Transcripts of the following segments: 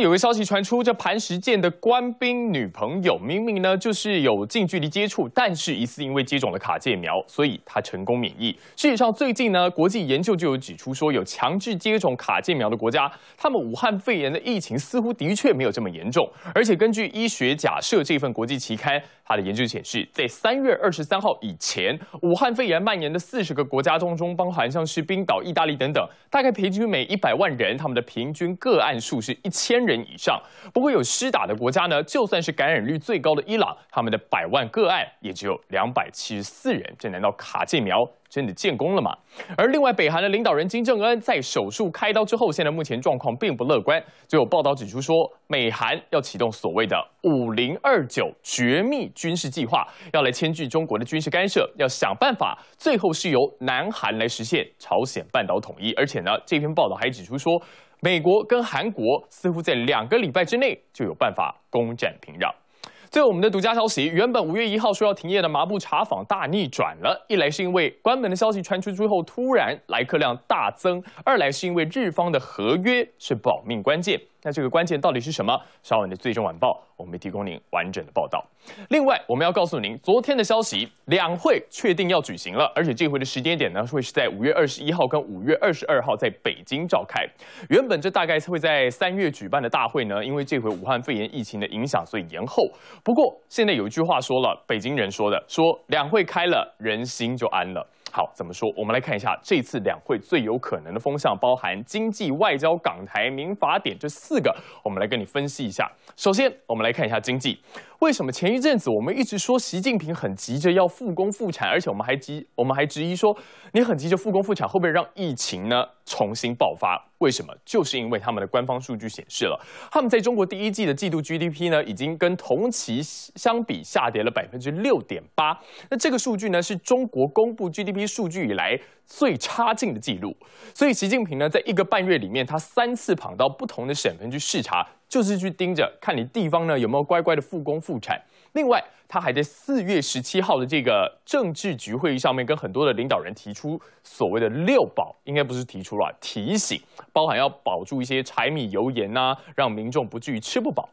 有个消息传出，这磐石舰的官兵女朋友明明呢就是有近距离接触，但是疑似因为接种了卡介苗，所以他成功免疫。事实上，最近呢，国际研究就有指出说，有强制接种卡介苗的国家，他们武汉肺炎的疫情似乎的确没有这么严重。而且根据医学假设，这份国际期刊它的研究显示，在三月二十三号以前，武汉肺炎蔓延的四十个国家当中，包含像是冰岛、意大利等等，大概平均每一百万人，他们的平均个案数是一千。人以上，不过有施打的国家呢，就算是感染率最高的伊朗，他们的百万个案也只有两百七十四人，这难道卡介苗？真的建功了吗？而另外，北韩的领导人金正恩在手术开刀之后，现在目前状况并不乐观。就有报道指出说，美韩要启动所谓的“五零二九”绝密军事计划，要来牵制中国的军事干涉，要想办法，最后是由南韩来实现朝鲜半岛统一。而且呢，这篇报道还指出说，美国跟韩国似乎在两个礼拜之内就有办法攻占平壤。对我们的独家消息，原本五月一号说要停业的麻布茶坊大逆转了。一来是因为关门的消息传出之后，突然来客量大增；二来是因为日方的合约是保命关键。那这个关键到底是什么？稍晚的《最终晚报》，我们提供您完整的报道。另外，我们要告诉您，昨天的消息，两会确定要举行了，而且这回的时间点呢，会是在五月二十一号跟五月二十二号在北京召开。原本这大概会在三月举办的大会呢，因为这回武汉肺炎疫情的影响，所以延后。不过现在有一句话说了，北京人说的，说两会开了，人心就安了。好，怎么说？我们来看一下这次两会最有可能的风向，包含经济、外交、港台、民法典这四个，我们来跟你分析一下。首先，我们来看一下经济。为什么前一阵子我们一直说习近平很急着要复工复产，而且我们还急，我们还质疑说你很急着复工复产，会不会让疫情呢重新爆发？为什么？就是因为他们的官方数据显示了，他们在中国第一季的季度 GDP 呢已经跟同期相比下跌了百分之六点八。那这个数据呢是中国公布 GDP 数据以来最差劲的记录。所以习近平呢，在一个半月里面，他三次跑到不同的省份去视察。就是去盯着看你地方呢有没有乖乖的复工复产。另外，他还在四月十七号的这个政治局会议上面，跟很多的领导人提出所谓的“六保”，应该不是提出了提醒，包含要保住一些柴米油盐呐，让民众不至于吃不饱。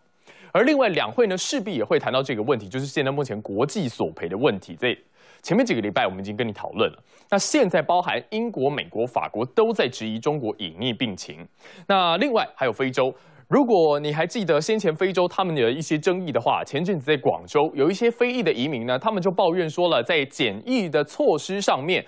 而另外两会呢，势必也会谈到这个问题，就是现在目前国际索赔的问题。在前面几个礼拜，我们已经跟你讨论了。那现在包含英国、美国、法国都在质疑中国隐匿病情。那另外还有非洲。如果你还记得先前非洲他们的一些争议的话，前阵子在广州有一些非裔的移民呢，他们就抱怨说了，在检疫的措施上面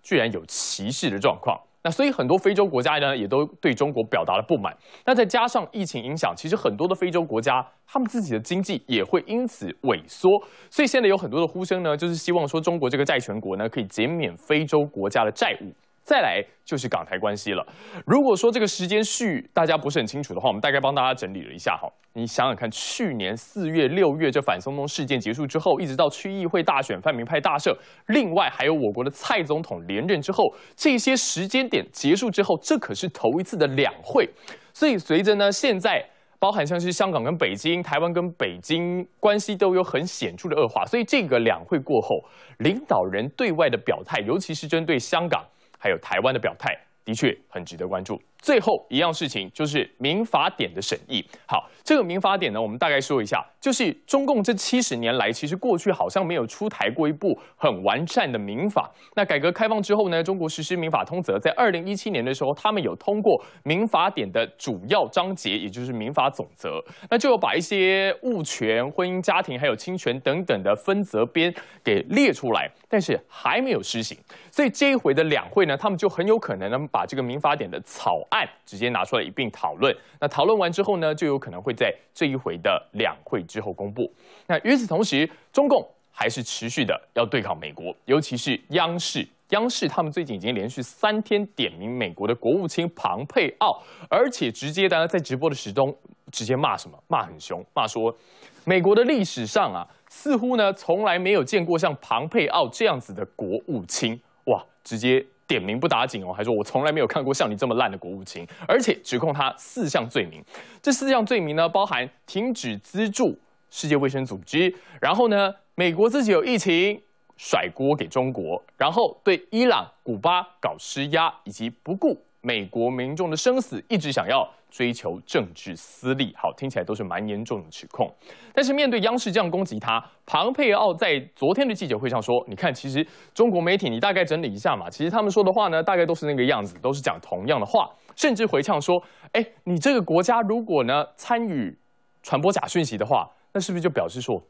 居然有歧视的状况。那所以很多非洲国家呢，也都对中国表达了不满。那再加上疫情影响，其实很多的非洲国家他们自己的经济也会因此萎缩。所以现在有很多的呼声呢，就是希望说中国这个债权国呢，可以减免非洲国家的债务。再来就是港台关系了。如果说这个时间序大家不是很清楚的话，我们大概帮大家整理了一下哈。你想想看，去年四月、六月这反松动事件结束之后，一直到区议会大选、泛民派大赦，另外还有我国的蔡总统连任之后，这些时间点结束之后，这可是头一次的两会。所以随着呢，现在包含像是香港跟北京、台湾跟北京关系都有很显著的恶化，所以这个两会过后，领导人对外的表态，尤其是针对香港。还有台湾的表态，的确很值得关注。最后一样事情就是民法典的审议。好，这个民法典呢，我们大概说一下，就是中共这七十年来，其实过去好像没有出台过一部很完善的民法。那改革开放之后呢，中国实施民法通则，在二零一七年的时候，他们有通过民法典的主要章节，也就是民法总则，那就把一些物权、婚姻家庭还有侵权等等的分则编给列出来，但是还没有施行。所以这一回的两会呢，他们就很有可能能把这个民法典的草。案直接拿出来一并讨论。那讨论完之后呢，就有可能会在这一回的两会之后公布。那与此同时，中共还是持续的要对抗美国，尤其是央视。央视他们最近已经连续三天点名美国的国务卿庞佩奥，而且直接家在直播的时钟直接骂什么？骂很凶，骂说美国的历史上啊，似乎呢从来没有见过像庞佩奥这样子的国务卿。哇，直接。点名不打紧哦，还说我从来没有看过像你这么烂的国务卿，而且指控他四项罪名。这四项罪名呢，包含停止资助世界卫生组织，然后呢，美国自己有疫情，甩锅给中国，然后对伊朗、古巴搞施压，以及不顾。美国民众的生死一直想要追求政治私利，好听起来都是蛮严重的指控。但是面对央视这样攻击他，庞佩奥在昨天的记者会上说：“你看，其实中国媒体，你大概整理一下嘛，其实他们说的话呢，大概都是那个样子，都是讲同样的话，甚至回呛说：‘哎，你这个国家如果呢参与传播假讯息的话，那是不是就表示说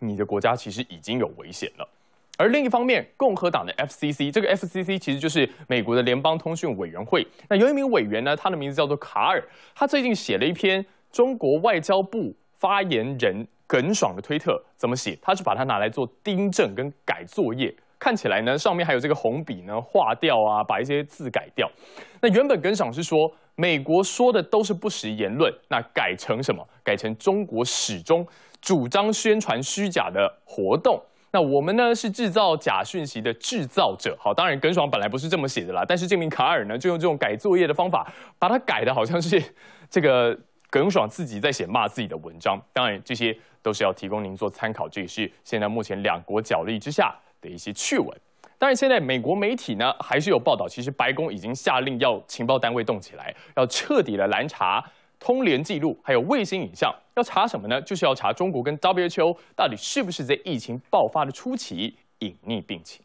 你的国家其实已经有危险了？’”而另一方面，共和党的 FCC 这个 FCC 其实就是美国的联邦通讯委员会。那有一名委员呢，他的名字叫做卡尔。他最近写了一篇中国外交部发言人耿爽的推特，怎么写？他是把它拿来做订正跟改作业。看起来呢，上面还有这个红笔呢，划掉啊，把一些字改掉。那原本耿爽是说美国说的都是不实言论，那改成什么？改成中国始终主张宣传虚假的活动。那我们呢是制造假讯息的制造者，好，当然耿爽本来不是这么写的啦，但是这名卡尔呢就用这种改作业的方法，把它改的好像是这个耿爽自己在写骂自己的文章，当然这些都是要提供您做参考，这也是现在目前两国角力之下的一些趣闻。当然现在美国媒体呢还是有报道，其实白宫已经下令要情报单位动起来，要彻底的查。通联记录，还有卫星影像，要查什么呢？就是要查中国跟 WHO 到底是不是在疫情爆发的初期隐匿病情。